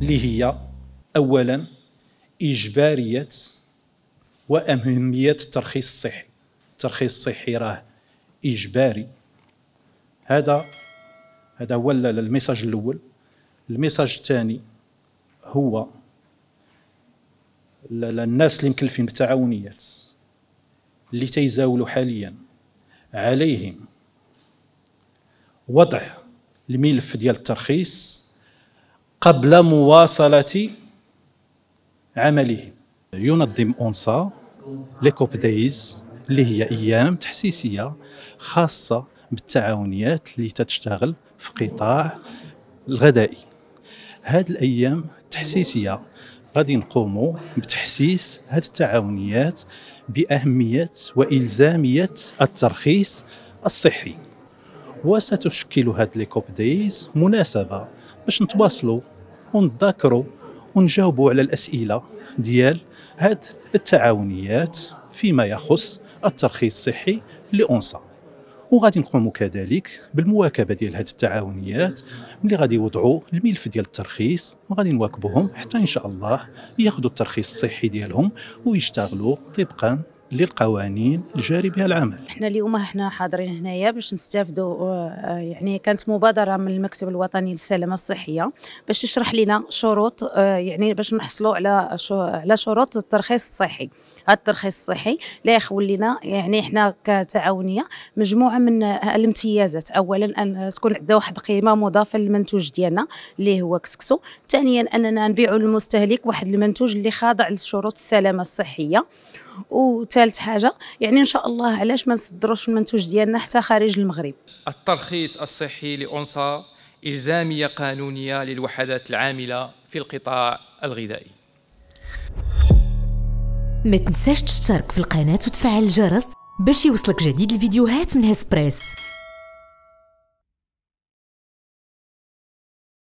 اللي هي اولا اجباريه واهميه الترخيص الصحي الترخيص الصحي راه اجباري هذا هذا هو الميساج الاول الميساج الثاني هو الناس اللي مكلفين بالتعاونيات اللي تيزاولوا حاليا عليهم وضع الملف ديال الترخيص قبل مواصلة عملهم ينظم أونسا ليكوب دايز اللي هي أيام تحسيسية خاصة بالتعاونيات اللي تتشتغل في قطاع الغذائي هاد الأيام التحسيسية غادي نقوموا بتحسيس هاد التعاونيات بأهمية وإلزامية الترخيص الصحي وستشكل هاد ليكوب دايز مناسبة باش نتواصلوا ونتذاكروا ونجاوبوا على الاسئله ديال هاد التعاونيات فيما يخص الترخيص الصحي لأونسا وغادي نقوموا كذلك بالمواكبه ديال هاد التعاونيات ملي غادي يوضعوا الملف ديال الترخيص وغادي نواكبوهم حتى ان شاء الله ياخذوا الترخيص الصحي ديالهم ويشتغلوا طبقا للقوانين الجاري بها العمل احنا اليوم احنا حاضرين هنايا باش نستافدوا آه، يعني كانت مبادره من المكتب الوطني للسلامه الصحيه باش تشرح لنا شروط آه، يعني باش نحصلوا على على شروط الترخيص الصحي هذا الترخيص الصحي لا يخول لنا يعني احنا كتعاونيه مجموعه من الامتيازات اولا ان تكون عندنا واحد القيمه مضافه للمنتوج ديالنا اللي هو كسكسو ثانيا اننا نبيعوا للمستهلك واحد المنتوج اللي خاضع لشروط السلامه الصحيه وثالثا ثالث حاجه يعني ان شاء الله علاش ما نصدروش المنتوج ديالنا حتى خارج المغرب الترخيص الصحي لأونسا إلزامية قانونية للوحدات العاملة في القطاع الغذائي ما تنساش تشترك في القناة وتفعل الجرس باش يوصلك جديد الفيديوهات من هسبريس